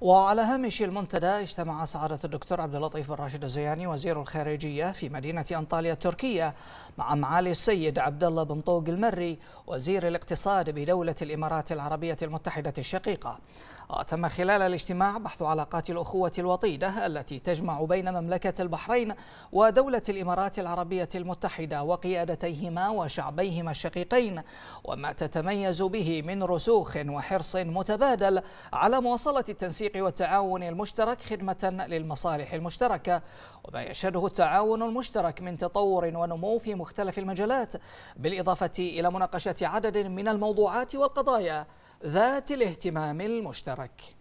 وعلى هامش المنتدى اجتمع سعادة الدكتور عبد اللطيف بن راشد الزياني وزير الخارجية في مدينة أنطاليا التركية مع معالي السيد عبد الله بن طوق المري وزير الاقتصاد بدولة الإمارات العربية المتحدة الشقيقة. وتم خلال الاجتماع بحث علاقات الأخوة الوطيدة التي تجمع بين مملكة البحرين ودولة الإمارات العربية المتحدة وقيادتيهما وشعبيهما الشقيقين وما تتميز به من رسوخ وحرص متبادل على مواصلة التنسيق التنسيق والتعاون المشترك خدمة للمصالح المشتركة وما يشهده التعاون المشترك من تطور ونمو في مختلف المجالات بالإضافة إلى مناقشة عدد من الموضوعات والقضايا ذات الاهتمام المشترك